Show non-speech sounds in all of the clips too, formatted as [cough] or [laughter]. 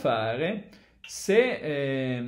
fare se eh,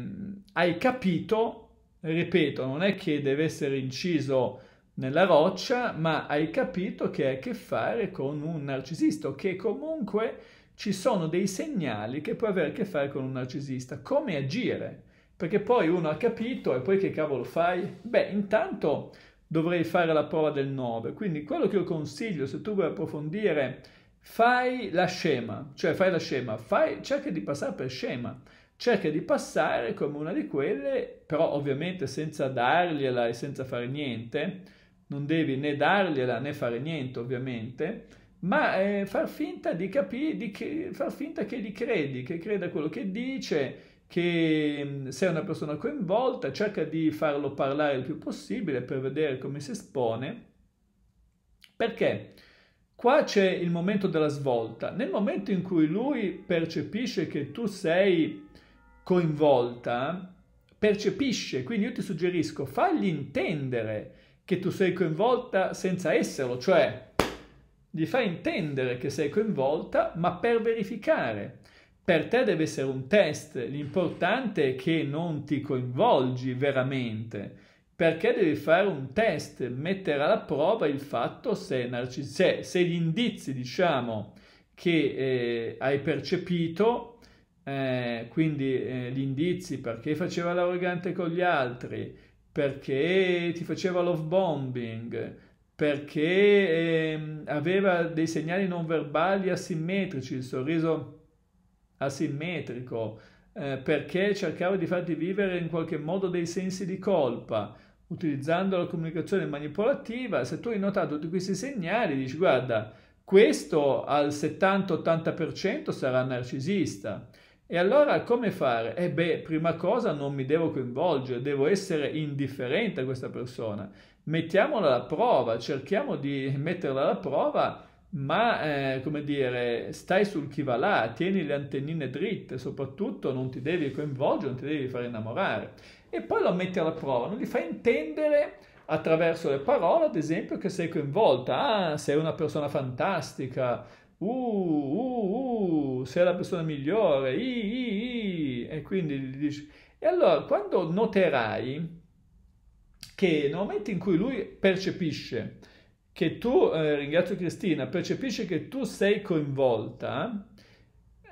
hai capito, ripeto, non è che deve essere inciso nella roccia, ma hai capito che ha a che fare con un narcisista, che comunque ci sono dei segnali che può avere a che fare con un narcisista, come agire, perché poi uno ha capito e poi che cavolo fai? Beh, intanto dovrei fare la prova del 9, quindi quello che io consiglio se tu vuoi approfondire fai la scema, cioè fai la scema, fai, cerca di passare per scema, cerca di passare come una di quelle, però ovviamente senza dargliela e senza fare niente, non devi né dargliela né fare niente ovviamente, ma eh, far, finta di capire, di che, far finta che gli credi, che creda quello che dice, che mm, sei una persona coinvolta, cerca di farlo parlare il più possibile per vedere come si espone, perché? Qua c'è il momento della svolta. Nel momento in cui lui percepisce che tu sei coinvolta, percepisce, quindi io ti suggerisco, fagli intendere che tu sei coinvolta senza esserlo, cioè gli fai intendere che sei coinvolta, ma per verificare. Per te deve essere un test, l'importante è che non ti coinvolgi veramente perché devi fare un test, mettere alla prova il fatto se, narcis- se, se gli indizi, diciamo, che eh, hai percepito, eh, quindi eh, gli indizi perché faceva l'arrogante con gli altri, perché ti faceva love bombing, perché ehm, aveva dei segnali non verbali asimmetrici, il sorriso asimmetrico, eh, perché cercava di farti vivere in qualche modo dei sensi di colpa, utilizzando la comunicazione manipolativa, se tu hai notato tutti questi segnali, dici guarda, questo al 70-80% sarà narcisista. E allora come fare? Eh beh, prima cosa non mi devo coinvolgere, devo essere indifferente a questa persona. Mettiamola alla prova, cerchiamo di metterla alla prova, ma eh, come dire, stai sul chi va là, tieni le antennine dritte, soprattutto non ti devi coinvolgere, non ti devi far innamorare e poi lo metti alla prova, non gli fa intendere attraverso le parole, ad esempio, che sei coinvolta, ah, sei una persona fantastica, uh, uh, uh, sei la persona migliore, i, i, i, e quindi gli dici... E allora, quando noterai che nel momento in cui lui percepisce che tu, eh, ringrazio Cristina, percepisce che tu sei coinvolta,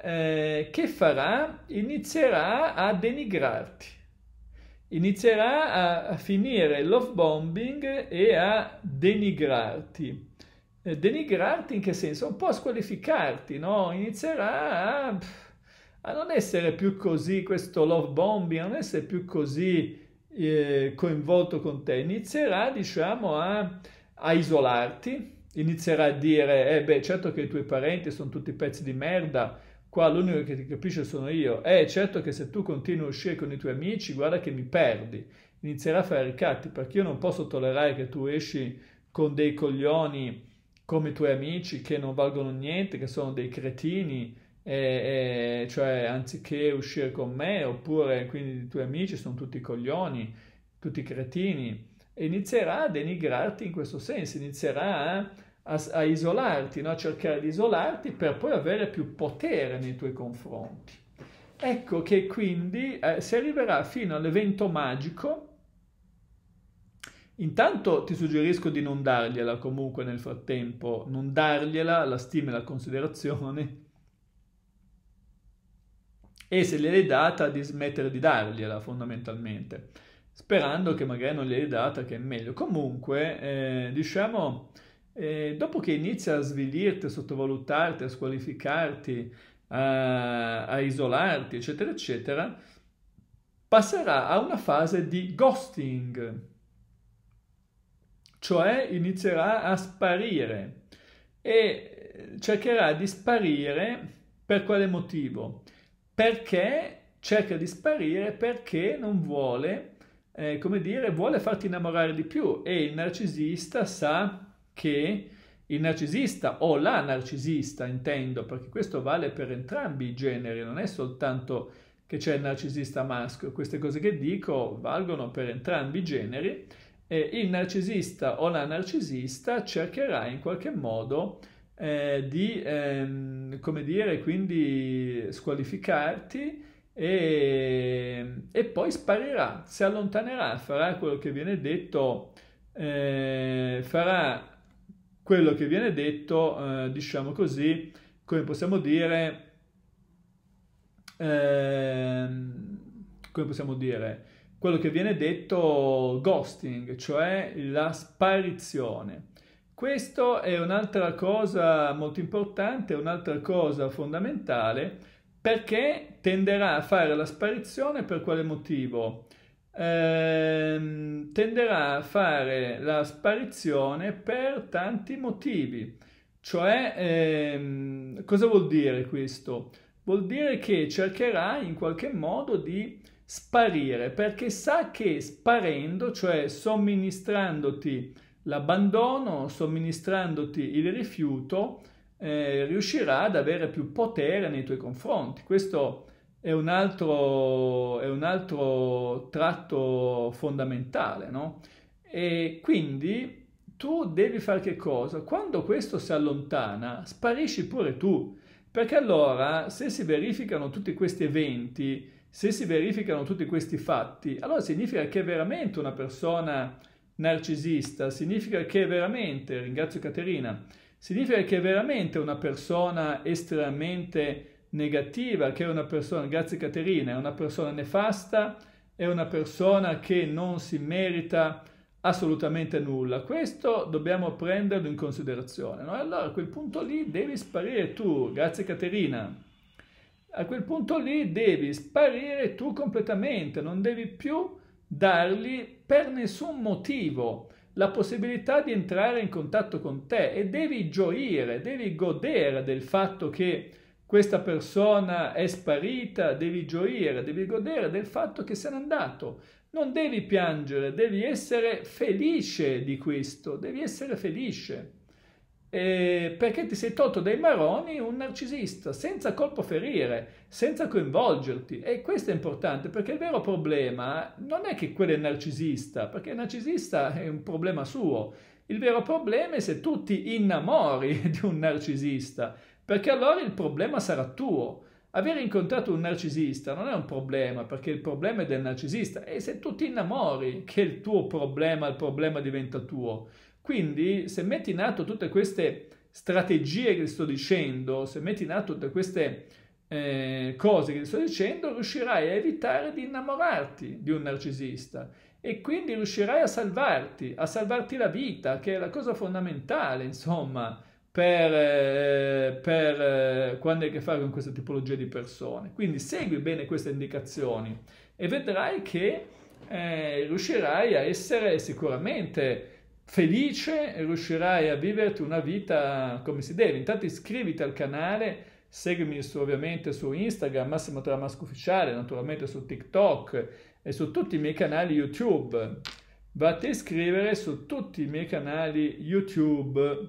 eh, che farà? Inizierà a denigrarti inizierà a, a finire love bombing e a denigrarti. Eh, denigrarti in che senso? Un po' a squalificarti, no? Inizierà a, a non essere più così questo love bombing, a non essere più così eh, coinvolto con te, inizierà diciamo a, a isolarti, inizierà a dire eh beh certo che i tuoi parenti sono tutti pezzi di merda Qua l'unico che ti capisce sono io. Eh, certo che se tu continui a uscire con i tuoi amici, guarda che mi perdi. Inizierà a fare ricatti, perché io non posso tollerare che tu esci con dei coglioni come i tuoi amici che non valgono niente, che sono dei cretini, e, e, cioè anziché uscire con me, oppure quindi i tuoi amici sono tutti coglioni, tutti cretini. E inizierà a denigrarti in questo senso, inizierà a a, a isolarti, no? a cercare di isolarti per poi avere più potere nei tuoi confronti. Ecco che quindi eh, si arriverà fino all'evento magico. Intanto ti suggerisco di non dargliela comunque nel frattempo, non dargliela la stima e la considerazione e se gliel'hai data di smettere di dargliela fondamentalmente, sperando che magari non gliel'hai data che è meglio. Comunque, eh, diciamo eh, dopo che inizi a svilirti, a sottovalutarti, a squalificarti, a, a isolarti, eccetera, eccetera, passerà a una fase di ghosting, cioè inizierà a sparire e cercherà di sparire per quale motivo? Perché cerca di sparire perché non vuole, eh, come dire, vuole farti innamorare di più e il narcisista sa che il narcisista o la narcisista, intendo, perché questo vale per entrambi i generi, non è soltanto che c'è il narcisista maschio, queste cose che dico valgono per entrambi i generi, e il narcisista o la narcisista cercherà in qualche modo eh, di, ehm, come dire, quindi squalificarti e, e poi sparirà, si allontanerà, farà quello che viene detto, eh, farà quello che viene detto, eh, diciamo così, come possiamo dire, eh, come possiamo dire, quello che viene detto ghosting, cioè la sparizione. Questo è un'altra cosa molto importante, un'altra cosa fondamentale, perché tenderà a fare la sparizione per quale motivo? ehm, tenderà a fare la sparizione per tanti motivi. Cioè, ehm, cosa vuol dire questo? Vuol dire che cercherà in qualche modo di sparire perché sa che sparendo, cioè somministrandoti l'abbandono, somministrandoti il rifiuto, eh, riuscirà ad avere più potere nei tuoi confronti. Questo è un altro, è un altro tratto fondamentale, no? E quindi tu devi fare che cosa? Quando questo si allontana, sparisci pure tu, perché allora se si verificano tutti questi eventi, se si verificano tutti questi fatti, allora significa che è veramente una persona narcisista, significa che è veramente, ringrazio Caterina, significa che è veramente una persona estremamente negativa, che è una persona, grazie Caterina, è una persona nefasta, è una persona che non si merita assolutamente nulla. Questo dobbiamo prenderlo in considerazione. No? Allora a quel punto lì devi sparire tu, grazie Caterina. A quel punto lì devi sparire tu completamente, non devi più dargli per nessun motivo la possibilità di entrare in contatto con te e devi gioire, devi godere del fatto che questa persona è sparita, devi gioire, devi godere del fatto che se n'è andato. Non devi piangere, devi essere felice di questo, devi essere felice. Eh, perché ti sei tolto dai maroni un narcisista, senza colpo ferire, senza coinvolgerti. E questo è importante perché il vero problema non è che quello è narcisista, perché il narcisista è un problema suo. Il vero problema è se tu ti innamori [laughs] di un narcisista, perché allora il problema sarà tuo. Avere incontrato un narcisista non è un problema, perché il problema è del narcisista. E se tu ti innamori, che il tuo problema, il problema diventa tuo. Quindi, se metti in atto tutte queste strategie che sto dicendo, se metti in atto tutte queste eh, cose che sto dicendo, riuscirai a evitare di innamorarti di un narcisista e quindi riuscirai a salvarti, a salvarti la vita, che è la cosa fondamentale, insomma per, eh, per, eh, quando hai a che fare con questa tipologia di persone. Quindi segui bene queste indicazioni e vedrai che eh, riuscirai a essere sicuramente felice e riuscirai a viverti una vita come si deve. Intanto iscriviti al canale, seguimi su, ovviamente su Instagram, Massimo Tramasco Ufficiale, naturalmente su TikTok e su tutti i miei canali YouTube. Vatti a iscrivere su tutti i miei canali YouTube.